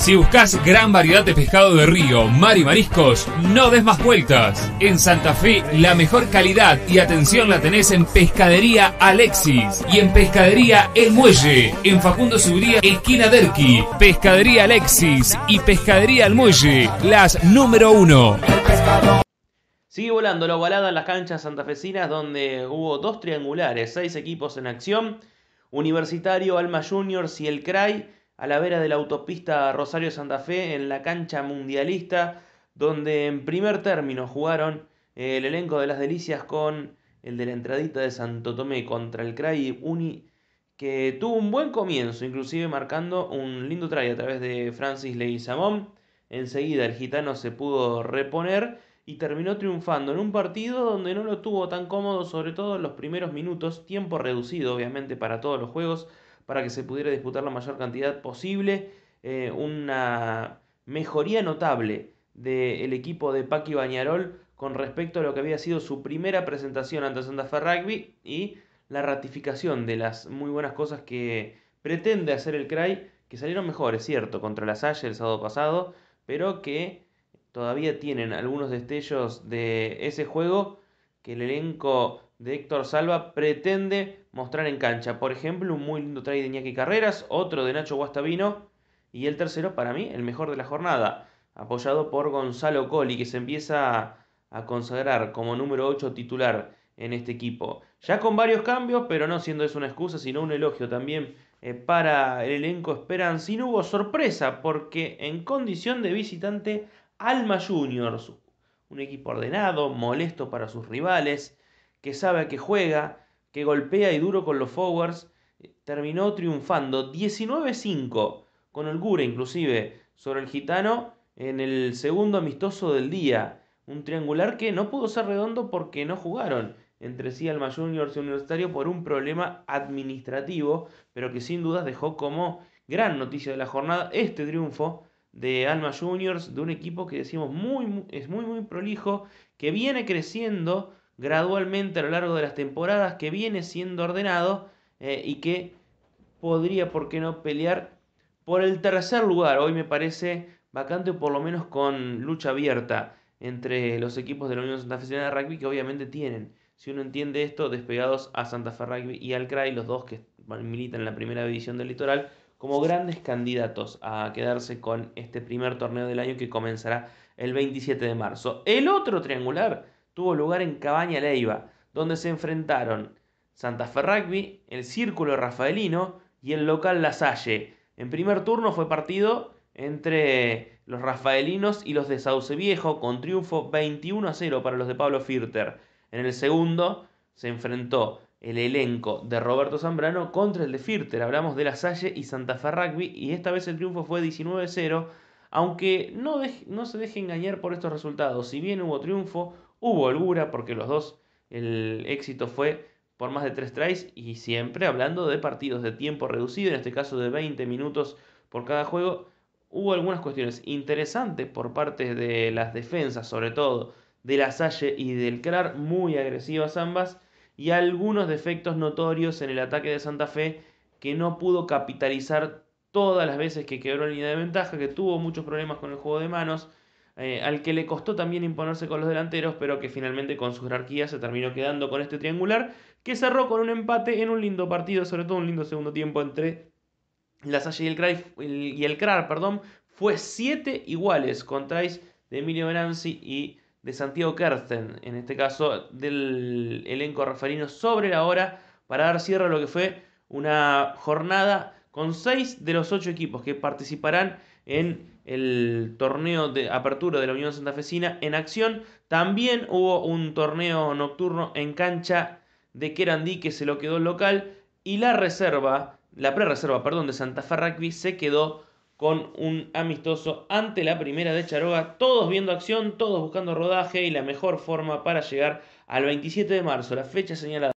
Si buscas gran variedad de pescado de río, mar y mariscos, no des más vueltas. En Santa Fe, la mejor calidad y atención la tenés en Pescadería Alexis y en Pescadería El Muelle, en Facundo Subiría, esquina Derqui. Pescadería Alexis y Pescadería El Muelle, las número uno. Sigue volando la ovalada en las canchas santafesinas donde hubo dos triangulares, seis equipos en acción, Universitario, Alma Juniors y el CRAI a la vera de la autopista Rosario Santa Fe en la cancha mundialista, donde en primer término jugaron eh, el elenco de las delicias con el de la entradita de Santo Tomé contra el CRAI Uni, que tuvo un buen comienzo, inclusive marcando un lindo traje a través de Francis Leguizamón. Enseguida el gitano se pudo reponer y terminó triunfando en un partido donde no lo tuvo tan cómodo, sobre todo en los primeros minutos, tiempo reducido obviamente para todos los juegos, para que se pudiera disputar la mayor cantidad posible. Eh, una mejoría notable del equipo de Paqui Bañarol con respecto a lo que había sido su primera presentación ante Santa Fe Rugby y la ratificación de las muy buenas cosas que pretende hacer el CRAI, que salieron mejores, cierto, contra la Salle el sábado pasado, pero que todavía tienen algunos destellos de ese juego que el elenco de Héctor Salva pretende mostrar en cancha. Por ejemplo, un muy lindo tray de Iñaki Carreras, otro de Nacho Guastavino y el tercero, para mí, el mejor de la jornada, apoyado por Gonzalo Colli, que se empieza a consagrar como número 8 titular en este equipo. Ya con varios cambios, pero no siendo eso una excusa, sino un elogio también eh, para el elenco Sin Hubo sorpresa porque en condición de visitante, Alma Juniors un equipo ordenado, molesto para sus rivales, que sabe a qué juega, que golpea y duro con los forwards, eh, terminó triunfando 19-5, con holgura inclusive, sobre el gitano en el segundo amistoso del día. Un triangular que no pudo ser redondo porque no jugaron entre sí al mayor y Universitario por un problema administrativo, pero que sin dudas dejó como gran noticia de la jornada este triunfo de Alma Juniors, de un equipo que decimos muy, es muy, muy prolijo, que viene creciendo gradualmente a lo largo de las temporadas, que viene siendo ordenado eh, y que podría, ¿por qué no?, pelear por el tercer lugar. Hoy me parece vacante por lo menos con lucha abierta entre los equipos de la Unión Santa Fe de Rugby que obviamente tienen. Si uno entiende esto, despegados a Santa Fe Rugby y al CRAI, los dos que militan en la primera división del litoral, como grandes candidatos a quedarse con este primer torneo del año que comenzará el 27 de marzo. El otro triangular tuvo lugar en Cabaña Leiva, donde se enfrentaron Santa Fe Rugby, el Círculo Rafaelino y el local La Salle. En primer turno fue partido entre los rafaelinos y los de Sauce Viejo, con triunfo 21 a 0 para los de Pablo Firter. En el segundo se enfrentó el elenco de Roberto Zambrano contra el de Firter. Hablamos de La Salle y Santa Fe Rugby y esta vez el triunfo fue 19-0, aunque no, no, se deje engañar por estos resultados. Si bien hubo triunfo, hubo holgura porque los dos, el éxito fue por más de 3 tries y siempre hablando de partidos de tiempo reducido, en este caso de 20 minutos por cada juego, hubo algunas cuestiones interesantes por parte de las defensas, sobre todo de La Salle y del CRAR, muy agresivas ambas y algunos defectos notorios en el ataque de Santa Fe que no pudo capitalizar todas las veces que quebró la línea de ventaja, que tuvo muchos problemas con el juego de manos, eh, al que le costó también imponerse con los delanteros, pero que finalmente con su jerarquía se terminó quedando con este triangular, que cerró con un empate en un lindo partido, sobre todo un lindo segundo tiempo entre la Salle y el, Krar, y el perdón, fue 7 iguales con de Emilio Benanzi y de Santiago Kersten, en este caso del elenco rafaelino sobre la hora, para dar cierre a lo que fue una jornada con seis de los ocho equipos que participarán en el torneo de apertura de la Unión Santa Santafesina en acción. También hubo un torneo nocturno en cancha de Querandí que se lo quedó local y la reserva, la pre-reserva, perdón, de Santa Fe Rugby se quedó con un amistoso ante la primera de Charoga, todos viendo acción, todos buscando rodaje y la mejor forma para llegar al 27 de marzo, la fecha señalada.